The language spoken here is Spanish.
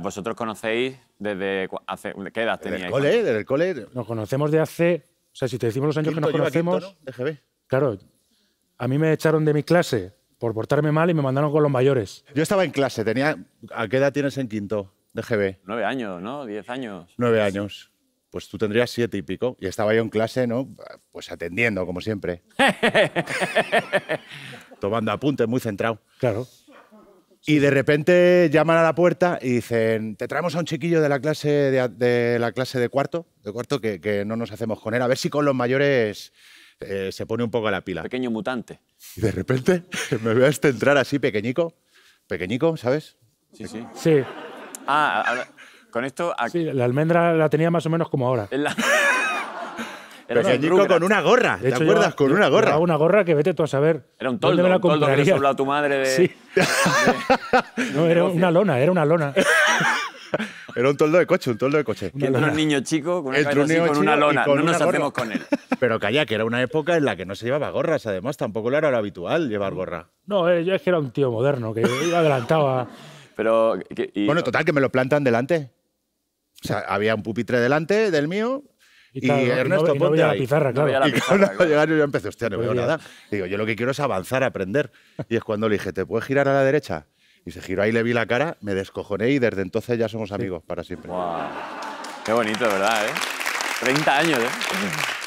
Vosotros conocéis desde hace, qué edad teníais. Desde el cole, desde el cole. Nos conocemos de hace, o sea, si te decimos los años que nos conocemos, DGB. claro, a mí me echaron de mi clase por portarme mal y me mandaron con los mayores. Yo estaba en clase, tenía, ¿a qué edad tienes en quinto de GB? Nueve años, ¿no? Diez años. Nueve años. Pues tú tendrías siete y pico. Y estaba yo en clase, ¿no? Pues atendiendo, como siempre. Tomando apuntes, muy centrado. Claro. Y de repente llaman a la puerta y dicen, te traemos a un chiquillo de la clase de, la clase de cuarto, de cuarto que, no nos hacemos con él, a ver si con los mayores eh, se pone un poco a la pila. Pequeño mutante. Y de repente me veo este entrar así pequeñico, pequeñico, ¿sabes? Sí, sí. Sí. Ah, con esto... Sí, la almendra la tenía más o menos como ahora. Era con una gorra. De ¿Te hecho, acuerdas? con una gorra. Una gorra que vete tú a saber. Era un toldo, la un toldo que le a tu madre de. Sí. no, era una lona, era una lona. Era un toldo de coche, un toldo de coche. un niño chico con, una, lona, no nos con él. Pero calla, que era una época en la que no se llevaba gorras, además tampoco era lo habitual llevar gorra. No, eh, yo es que era un tío moderno, que adelantaba. Pero, bueno, total, que me lo plantan delante. O sea, había un pupitre delante del mío, y, Ernesto, no, ponte la pizarra, claro. y cuando llegaron yo empecé, hostia, no pues veo nada. Digo, yo lo que quiero es avanzar, aprender. Y es cuando le dije, ¿te puedes girar a la derecha? Y se giró ahí, le vi la cara, me descojoné y desde entonces ya somos amigos para siempre. Qué bonito, ¿verdad? 30 ¿eh? años, ¿eh?